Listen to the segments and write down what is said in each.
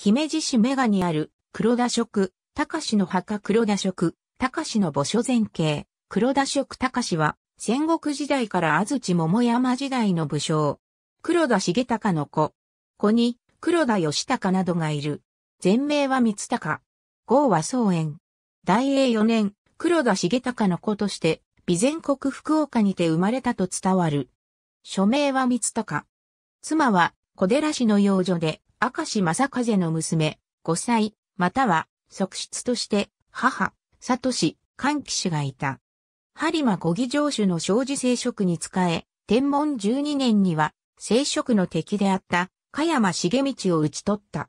姫路市メガにある黒田職、高氏の墓黒田職、高氏の墓所前景、黒田職高氏は戦国時代から安土桃山時代の武将、黒田重隆の子、子に黒田義隆などがいる。前名は光隆、号は宗園。大英四年、黒田重隆の子として、備前国福岡にて生まれたと伝わる。署名は光隆。妻は小寺氏の養女で、明石正風の娘、5歳、または、側室として、母、里氏、関騎氏がいた。播磨小木城主の生児聖職に仕え、天文12年には、聖職の敵であった、加山重道を討ち取った。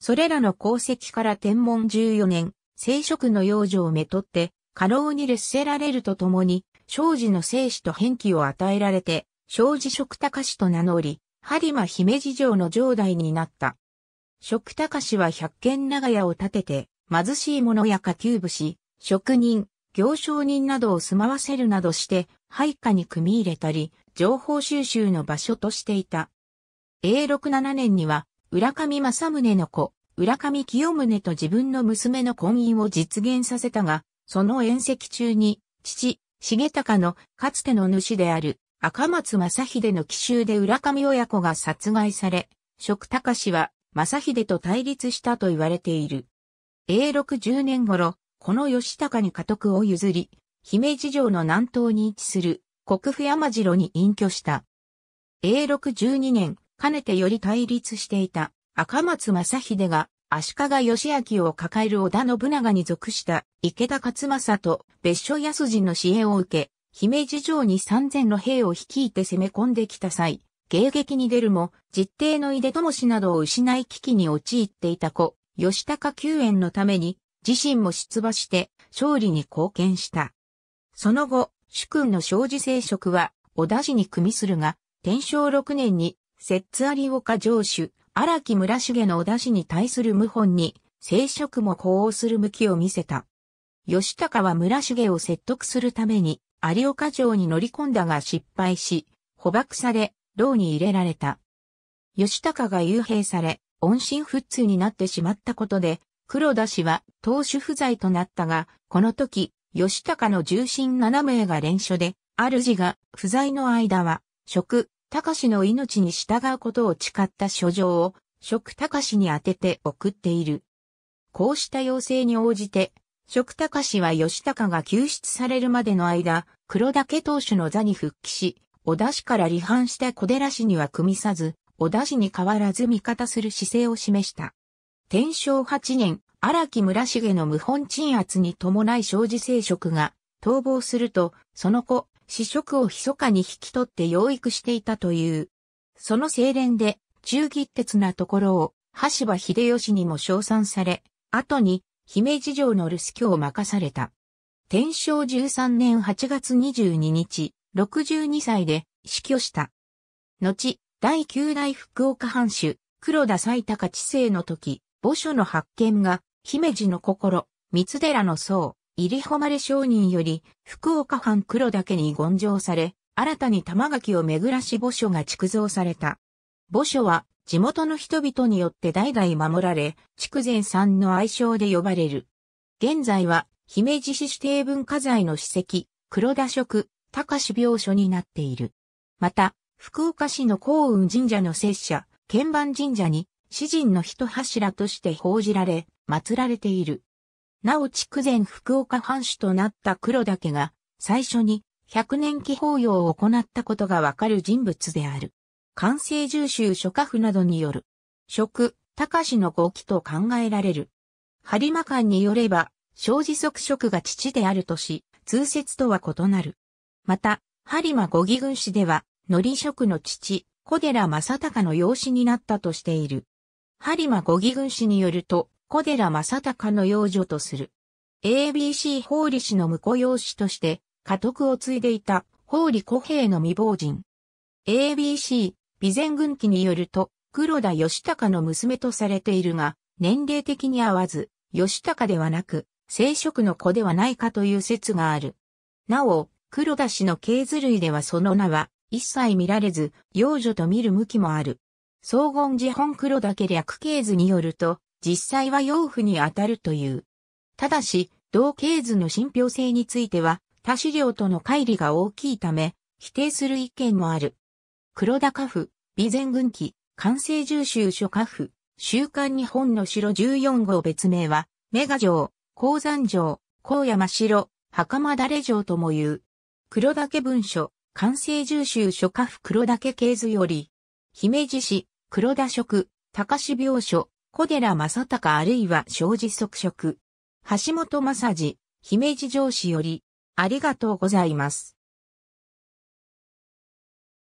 それらの功績から天文14年、聖職の養女をめとって、過労に劣せられるとともに、生児の生死と変気を与えられて、生児職高氏と名乗り、播磨姫路城の城代になった。食高は百軒長屋を建てて、貧しい者や下級武士、職人、行商人などを住まわせるなどして、配下に組み入れたり、情報収集の場所としていた。永禄7年には、浦上正宗の子、浦上清宗と自分の娘の婚姻を実現させたが、その宴席中に、父、重隆のかつての主である赤松正秀の奇襲で浦上親子が殺害され、食高氏は正秀と対立したと言われている。永禄十0年頃、この義高に家督を譲り、姫路城の南東に位置する国府山城に隠居した。永禄十2年、かねてより対立していた赤松正秀が足利義明を抱える織田信長に属した池田勝政と別所安人の支援を受け、姫路城に三千の兵を率いて攻め込んできた際、迎撃に出るも、実定の井出も氏などを失い危機に陥っていた子、吉高救援のために、自身も出馬して勝利に貢献した。その後、主君の生じ聖職は、小田氏に組みするが、天正6年に、摂津有岡城主、荒木村重の小田氏に対する謀反に、聖職も呼応する向きを見せた。吉高は村重を説得するために、有岡城に乗り込んだが失敗し、捕獲され、牢に入れられた。吉高が幽閉され、音信不通になってしまったことで、黒田氏は当主不在となったが、この時、吉高の重臣7名が連所で、主が不在の間は、職、高氏の命に従うことを誓った書状を、職高氏に宛てて送っている。こうした要請に応じて、食高氏は吉高が救出されるまでの間、黒岳当主の座に復帰し、小田氏から離反した小寺氏には組みさず、小田氏に変わらず味方する姿勢を示した。天正8年、荒木村重の無本鎮圧に伴い生じ聖職が逃亡すると、その後、死職を密かに引き取って養育していたという。その精錬で、忠義鉄なところを、橋場秀吉にも称賛され、後に、姫路城の留守居を任された。天正13年8月22日、62歳で死去した。後、第9代福岡藩主、黒田埼高知世の時、墓所の発見が、姫路の心、三寺の僧、入誉商人より、福岡藩黒岳に言上され、新たに玉垣をめぐらし墓所が築造された。墓所は地元の人々によって代々守られ、筑前さんの愛称で呼ばれる。現在は、姫路市指定文化財の史跡、黒田職、高志病所になっている。また、福岡市の幸雲神社の拙者、鍵盤神社に、詩人の一柱として報じられ、祀られている。なお筑前福岡藩主となった黒田家が、最初に、百年期法要を行ったことがわかる人物である。関西重州諸家府などによる、食、高氏の合気と考えられる。播磨官によれば、正治即職が父であるとし、通説とは異なる。また、播磨五義軍師では、のり職の父、小寺正隆の養子になったとしている。播磨五義軍師によると、小寺正隆の養女とする。ABC 法理氏の婿養子として、家督を継いでいた法理古兵の未亡人。ABC 備前軍記によると、黒田義高の娘とされているが、年齢的に合わず、義高ではなく、聖職の子ではないかという説がある。なお、黒田氏の系図類ではその名は、一切見られず、幼女と見る向きもある。荘厳寺本黒だけ略系図によると、実際は養父にあたるという。ただし、同系図の信憑性については、他資料との乖離が大きいため、否定する意見もある。黒田家父、備前軍記、関西重州諸家父、週刊日本の城14号別名は、メガ城、鉱山城、高山城、袴だれ城とも言う。黒岳文書、関西重州諸家父黒岳系図より、姫路市、黒田職、高志病所、小寺正隆あるいは正治即職。橋本正治、姫路城市より、ありがとうございます。